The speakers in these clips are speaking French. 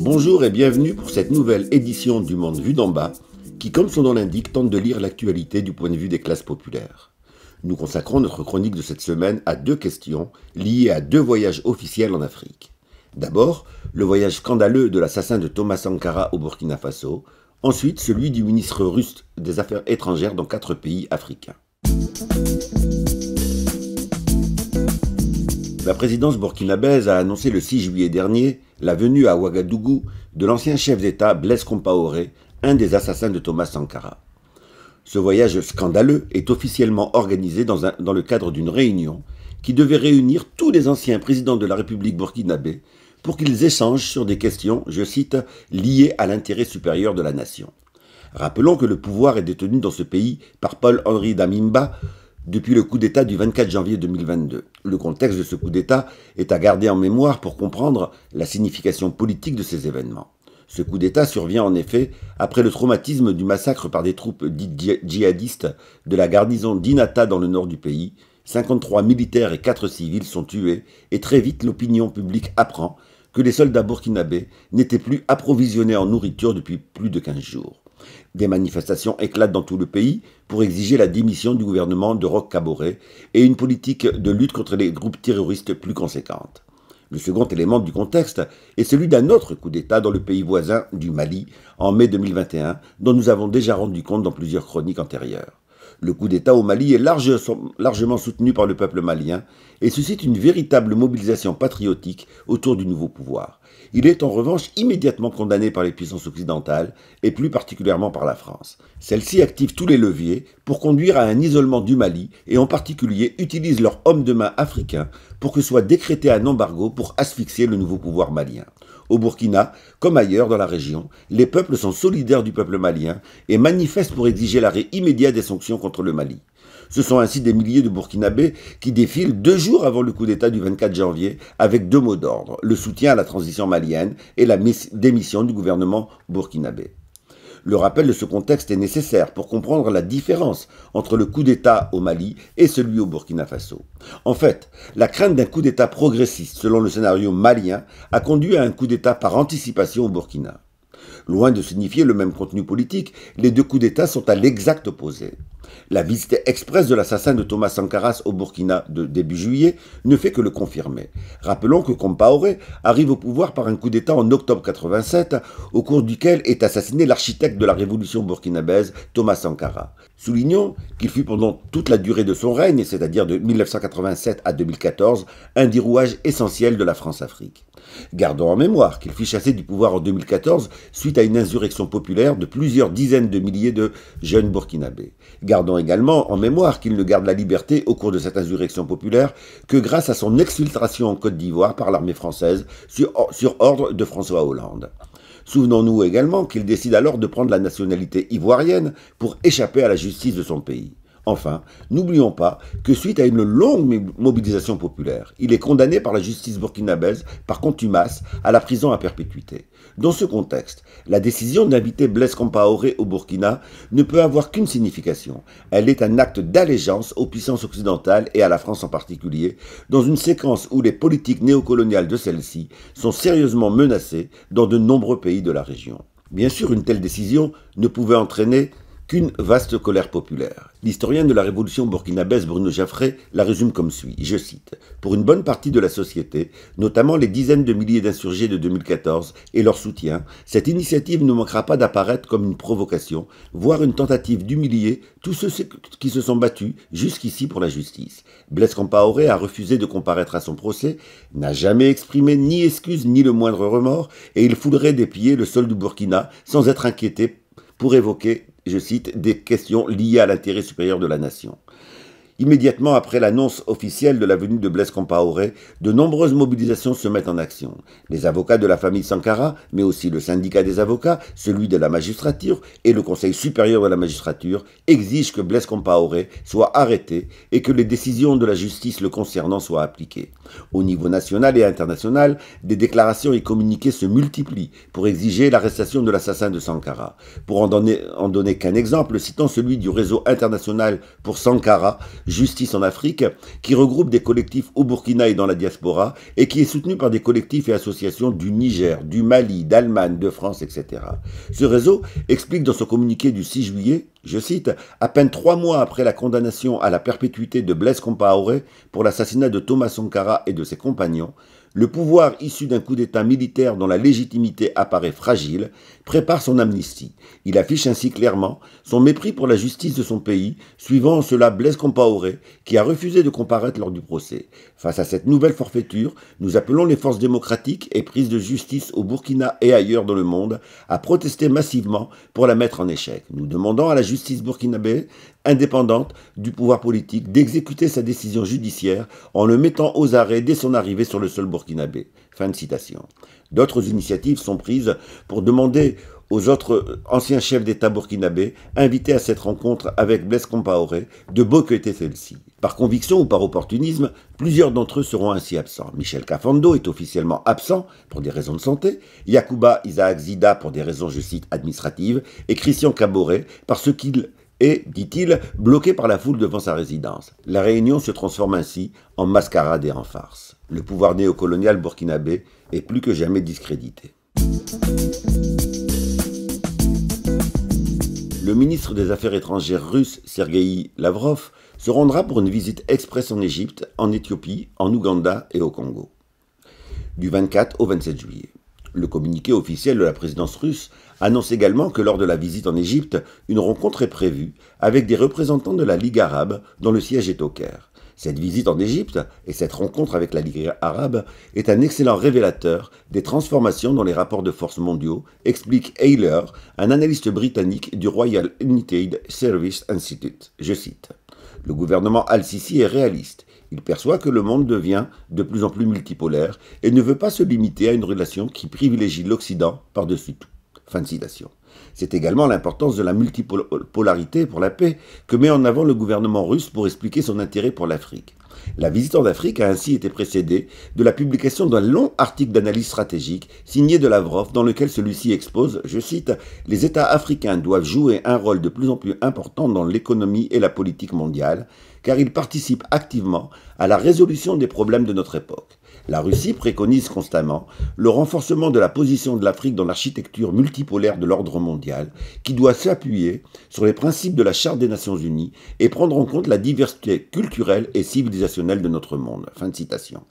Bonjour et bienvenue pour cette nouvelle édition du Monde vu d'en bas, qui, comme son nom l'indique, tente de lire l'actualité du point de vue des classes populaires. Nous consacrons notre chronique de cette semaine à deux questions liées à deux voyages officiels en Afrique. D'abord, le voyage scandaleux de l'assassin de Thomas Sankara au Burkina Faso, ensuite celui du ministre russe des Affaires étrangères dans quatre pays africains. La présidence burkinabèse a annoncé le 6 juillet dernier la venue à Ouagadougou de l'ancien chef d'État Blaise Compaoré, un des assassins de Thomas Sankara. Ce voyage scandaleux est officiellement organisé dans, le cadre d'une réunion qui devait réunir tous les anciens présidents de la République burkinabé pour qu'ils échangent sur des questions, je cite, liées à l'intérêt supérieur de la nation. Rappelons que le pouvoir est détenu dans ce pays par Paul-Henri Damimba, depuis le coup d'État du 24 janvier 2022. Le contexte de ce coup d'État est à garder en mémoire pour comprendre la signification politique de ces événements. Ce coup d'État survient en effet après le traumatisme du massacre par des troupes dites djihadistes de la garnison d'Inata dans le nord du pays. 53 militaires et 4 civils sont tués et très vite l'opinion publique apprend que les soldats burkinabés n'étaient plus approvisionnés en nourriture depuis plus de 15 jours. Des manifestations éclatent dans tout le pays pour exiger la démission du gouvernement de Roch Caboret et une politique de lutte contre les groupes terroristes plus conséquente. Le second élément du contexte est celui d'un autre coup d'État dans le pays voisin du Mali en mai 2021, dont nous avons déjà rendu compte dans plusieurs chroniques antérieures. Le coup d'État au Mali est largement soutenu par le peuple malien et suscite une véritable mobilisation patriotique autour du nouveau pouvoir. Il est en revanche immédiatement condamné par les puissances occidentales et plus particulièrement par la France. Celle-ci active tous les leviers pour conduire à un isolement du Mali et en particulier utilise leur homme de main africain pour que soit décrété un embargo pour asphyxier le nouveau pouvoir malien. Au Burkina, comme ailleurs dans la région, les peuples sont solidaires du peuple malien et manifestent pour exiger l'arrêt immédiat des sanctions contre le Mali. Ce sont ainsi des milliers de Burkinabés qui défilent deux jours avant le coup d'État du 24 janvier avec deux mots d'ordre, le soutien à la transition malienne et la démission du gouvernement burkinabé. Le rappel de ce contexte est nécessaire pour comprendre la différence entre le coup d'État au Mali et celui au Burkina Faso. En fait, la crainte d'un coup d'État progressiste selon le scénario malien a conduit à un coup d'État par anticipation au Burkina. Loin de signifier le même contenu politique, les deux coups d'État sont à l'exact opposé. La visite express de l'assassin de Thomas Sankaras au Burkina de début juillet ne fait que le confirmer. Rappelons que Compaoré arrive au pouvoir par un coup d'État en octobre 87, au cours duquel est assassiné l'architecte de la révolution burkinabèse, Thomas Sankara. Soulignons qu'il fut pendant toute la durée de son règne, c'est-à-dire de 1987 à 2014, un dirouage essentiel de la France-Afrique. Gardons en mémoire qu'il fut chassé du pouvoir en 2014 suite à une insurrection populaire de plusieurs dizaines de milliers de jeunes burkinabés. Pardon également en mémoire qu'il ne garde la liberté au cours de cette insurrection populaire que grâce à son exfiltration en Côte d'Ivoire par l'armée française sur, ordre de François Hollande. Souvenons-nous également qu'il décide alors de prendre la nationalité ivoirienne pour échapper à la justice de son pays. Enfin, n'oublions pas que suite à une longue mobilisation populaire, il est condamné par la justice burkinabèse par contumace à la prison à perpétuité. Dans ce contexte, la décision d'inviter Blaise Compaoré au Burkina ne peut avoir qu'une signification. Elle est un acte d'allégeance aux puissances occidentales et à la France en particulier, dans une séquence où les politiques néocoloniales de celle-ci sont sérieusement menacées dans de nombreux pays de la région. Bien sûr, une telle décision ne pouvait entraîner qu'une vaste colère populaire. L'historien de la révolution burkinabèse Bruno Jaffré la résume comme suit, je cite, Pour une bonne partie de la société, notamment les dizaines de milliers d'insurgés de 2014 et leur soutien, cette initiative ne manquera pas d'apparaître comme une provocation, voire une tentative d'humilier tous ceux qui se sont battus jusqu'ici pour la justice. Blaise Compaoré a refusé de comparaître à son procès, n'a jamais exprimé ni excuse ni le moindre remords, et il foulerait des pieds le sol du Burkina sans être inquiété pour évoquer je cite, des questions liées à l'intérêt supérieur de la nation. Immédiatement après l'annonce officielle de la venue de Blaise Compaoré, de nombreuses mobilisations se mettent en action. Les avocats de la famille Sankara, mais aussi le syndicat des avocats, celui de la magistrature et le Conseil supérieur de la magistrature exigent que Blaise Compaoré soit arrêté et que les décisions de la justice le concernant soient appliquées. Au niveau national et international, des déclarations et communiqués se multiplient pour exiger l'arrestation de l'assassin de Sankara. Pour en donner, en qu'un exemple, citons celui du réseau international pour Sankara, Justice en Afrique, qui regroupe des collectifs au Burkina et dans la diaspora, et qui est soutenu par des collectifs et associations du Niger, du Mali, d'Allemagne, de France, etc. Ce réseau explique dans son communiqué du 6 juillet, je cite, à peine trois mois après la condamnation à la perpétuité de Blaise Compaoré pour l'assassinat de Thomas Sankara et de ses compagnons, le pouvoir issu d'un coup d'État militaire dont la légitimité apparaît fragile, prépare son amnistie. Il affiche ainsi clairement son mépris pour la justice de son pays, suivant cela Blaise Compaoré, qui a refusé de comparaître lors du procès. Face à cette nouvelle forfaiture, nous appelons les forces démocratiques et prises de justice au Burkina et ailleurs dans le monde à protester massivement pour la mettre en échec. Nous demandons à la justice burkinabé indépendante du pouvoir politique, d'exécuter sa décision judiciaire en le mettant aux arrêts dès son arrivée sur le sol burkinabé. Fin de citation. D'autres initiatives sont prises pour demander aux autres euh, anciens chefs d'État burkinabé, invités à cette rencontre avec Blaise Compaoré de boycotter celle-ci. Par conviction ou par opportunisme, plusieurs d'entre eux seront ainsi absents. Michel Cafando est officiellement absent pour des raisons de santé, Yacouba Isaac Zida pour des raisons, je cite, administratives, et Christian Caboret parce qu'il et, dit-il, bloqué par la foule devant sa résidence. La réunion se transforme ainsi en mascarade et en farce. Le pouvoir néocolonial burkinabé est plus que jamais discrédité. Le ministre des Affaires étrangères russe, Sergei Lavrov, se rendra pour une visite express en Égypte, en Éthiopie, en Ouganda et au Congo, du 24 au 27 juillet. Le communiqué officiel de la présidence russe annonce également que lors de la visite en Égypte, une rencontre est prévue avec des représentants de la Ligue arabe dont le siège est au Caire. Cette visite en Égypte et cette rencontre avec la Ligue arabe est un excellent révélateur des transformations dans les rapports de force mondiaux, explique Ayler, un analyste britannique du Royal United Service Institute. Je cite. Le gouvernement al-Sisi est réaliste. Il perçoit que le monde devient de plus en plus multipolaire et ne veut pas se limiter à une relation qui privilégie l'Occident par-dessus tout. Fin de citation. C'est également l'importance de la multipolarité pour la paix que met en avant le gouvernement russe pour expliquer son intérêt pour l'Afrique. La visite en Afrique a ainsi été précédée de la publication d'un long article d'analyse stratégique signé de Lavrov dans lequel celui-ci expose, je cite, Les États africains doivent jouer un rôle de plus en plus important dans l'économie et la politique mondiale car il participe activement à la résolution des problèmes de notre époque. La Russie préconise constamment le renforcement de la position de l'Afrique dans l'architecture multipolaire de l'ordre mondial, qui doit s'appuyer sur les principes de la Charte des Nations Unies et prendre en compte la diversité culturelle et civilisationnelle de notre monde. Fin de citation.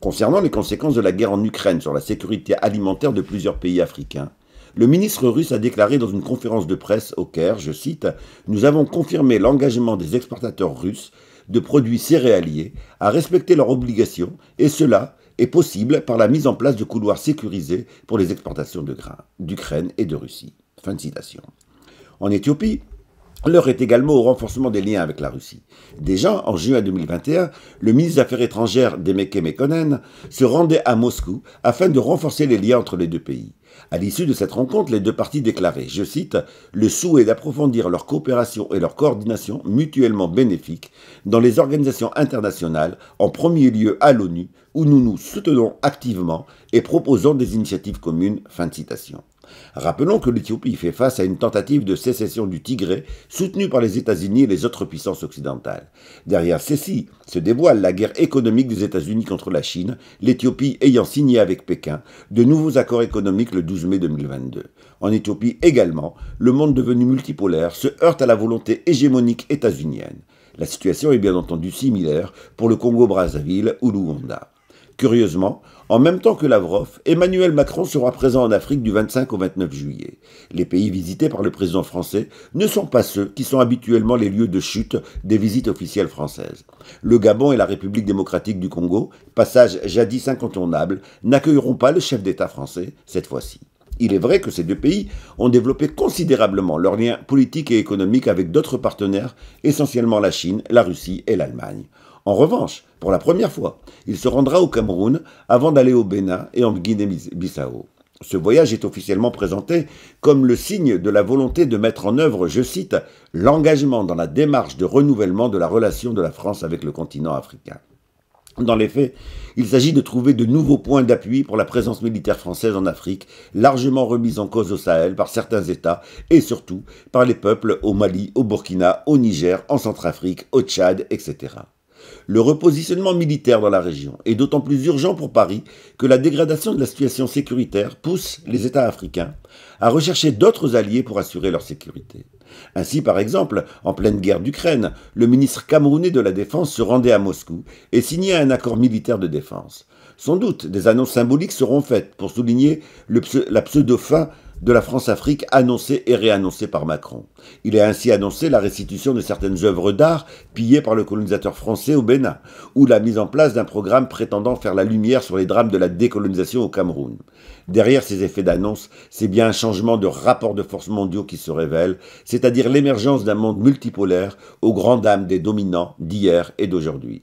Concernant les conséquences de la guerre en Ukraine sur la sécurité alimentaire de plusieurs pays africains, le ministre russe a déclaré dans une conférence de presse au Caire, je cite, Nous avons confirmé l'engagement des exportateurs russes de produits céréaliers à respecter leurs obligations, et cela est possible par la mise en place de couloirs sécurisés pour les exportations de grains d'Ukraine et de Russie. Fin de citation. En Éthiopie, L'heure est également au renforcement des liens avec la Russie. Déjà, en juin 2021, le ministre des Affaires étrangères Demeke Mekonen se rendait à Moscou afin de renforcer les liens entre les deux pays. À l'issue de cette rencontre, les deux parties déclaraient, je cite, le souhait d'approfondir leur coopération et leur coordination mutuellement bénéfiques dans les organisations internationales, en premier lieu à l'ONU, où nous nous soutenons activement et proposons des initiatives communes. Fin citation. Rappelons que l'Éthiopie fait face à une tentative de sécession du Tigré soutenue par les États-Unis et les autres puissances occidentales. Derrière ceci se dévoile la guerre économique des États-Unis contre la Chine, l'Éthiopie ayant signé avec Pékin de nouveaux accords économiques 12 mai 2022. En Éthiopie également, le monde devenu multipolaire se heurte à la volonté hégémonique états-unienne. La situation est bien entendu similaire pour le Congo-Brazzaville ou l'Ouganda. Curieusement, en même temps que Lavrov, Emmanuel Macron sera présent en Afrique du 25 au 29 juillet. Les pays visités par le président français ne sont pas ceux qui sont habituellement les lieux de chute des visites officielles françaises. Le Gabon et la République démocratique du Congo, passage jadis incontournable, n'accueilleront pas le chef d'État français cette fois-ci. Il est vrai que ces deux pays ont développé considérablement leurs liens politiques et économiques avec d'autres partenaires, essentiellement la Chine, la Russie et l'Allemagne. En revanche, pour la première fois, il se rendra au Cameroun avant d'aller au Bénin et en Guinée-Bissau. Ce voyage est officiellement présenté comme le signe de la volonté de mettre en œuvre, je cite, l'engagement dans la démarche de renouvellement de la relation de la France avec le continent africain. Dans les faits, il s'agit de trouver de nouveaux points d'appui pour la présence militaire française en Afrique, largement remise en cause au Sahel par certains États et surtout par les peuples au Mali, au Burkina, au Niger, en Centrafrique, au Tchad, etc le repositionnement militaire dans la région est d'autant plus urgent pour Paris que la dégradation de la situation sécuritaire pousse les États africains à rechercher d'autres alliés pour assurer leur sécurité. Ainsi, par exemple, en pleine guerre d'Ukraine, le ministre camerounais de la Défense se rendait à Moscou et signait un accord militaire de défense. Sans doute, des annonces symboliques seront faites pour souligner la pseudo-fin de la France-Afrique annoncée et réannoncée par Macron. Il est ainsi annoncé la restitution de certaines œuvres d'art pillées par le colonisateur français au Bénin, ou la mise en place d'un programme prétendant faire la lumière sur les drames de la décolonisation au Cameroun. Derrière ces effets d'annonce, c'est bien un changement de rapport de force mondiaux qui se révèle, c'est-à-dire l'émergence d'un monde multipolaire aux grandes dames des dominants d'hier et d'aujourd'hui.